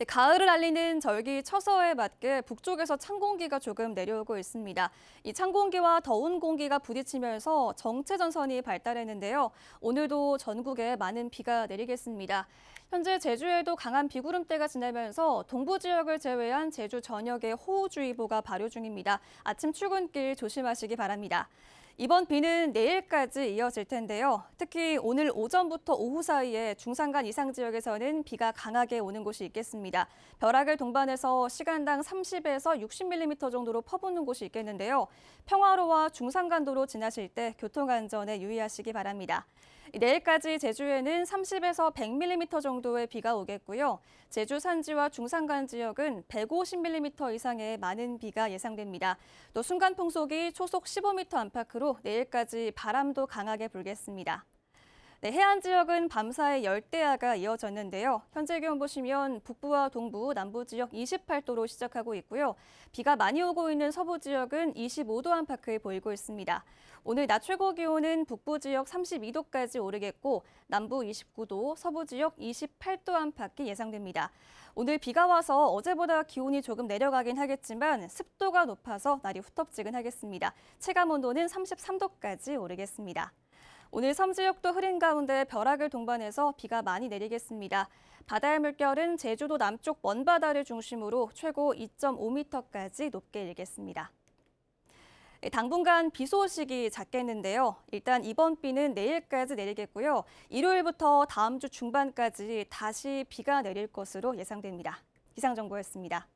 네, 가을을 알리는 절기 처서에 맞게 북쪽에서 찬 공기가 조금 내려오고 있습니다. 이 찬 공기와 더운 공기가 부딪히면서 정체 전선이 발달했는데요. 오늘도 전국에 많은 비가 내리겠습니다. 현재 제주에도 강한 비구름대가 지나면서 동부 지역을 제외한 제주 전역에 호우주의보가 발효 중입니다. 아침 출근길 조심하시기 바랍니다. 이번 비는 내일까지 이어질 텐데요. 특히 오늘 오전부터 오후 사이에 중산간 이상 지역에서는 비가 강하게 오는 곳이 있겠습니다. 벼락을 동반해서 시간당 30에서 60mm 정도로 퍼붓는 곳이 있겠는데요. 평화로와 중산간도로 지나실 때 교통안전에 유의하시기 바랍니다. 내일까지 제주에는 30에서 100mm 정도의 비가 오겠고요. 제주 산지와 중산간 지역은 150mm 이상의 많은 비가 예상됩니다. 또 순간 풍속이 초속 15m 안팎으로 내일까지 바람도 강하게 불겠습니다. 네, 해안 지역은 밤사이 열대야가 이어졌는데요. 현재 기온 보시면 북부와 동부, 남부 지역 28도로 시작하고 있고요. 비가 많이 오고 있는 서부 지역은 25도 안팎을 보이고 있습니다. 오늘 낮 최고 기온은 북부 지역 32도까지 오르겠고 남부 29도, 서부 지역 28도 안팎이 예상됩니다. 오늘 비가 와서 어제보다 기온이 조금 내려가긴 하겠지만 습도가 높아서 날이 후텁지근하겠습니다. 체감 온도는 33도까지 오르겠습니다. 오늘 섬지역도 흐린 가운데 벼락을 동반해서 비가 많이 내리겠습니다. 바다의 물결은 제주도 남쪽 먼바다를 중심으로 최고 2.5m까지 높게 일겠습니다. 예, 당분간 비 소식이 잦겠는데요. 일단 이번 비는 내일까지 내리겠고요. 일요일부터 다음 주 중반까지 다시 비가 내릴 것으로 예상됩니다. 기상정보였습니다.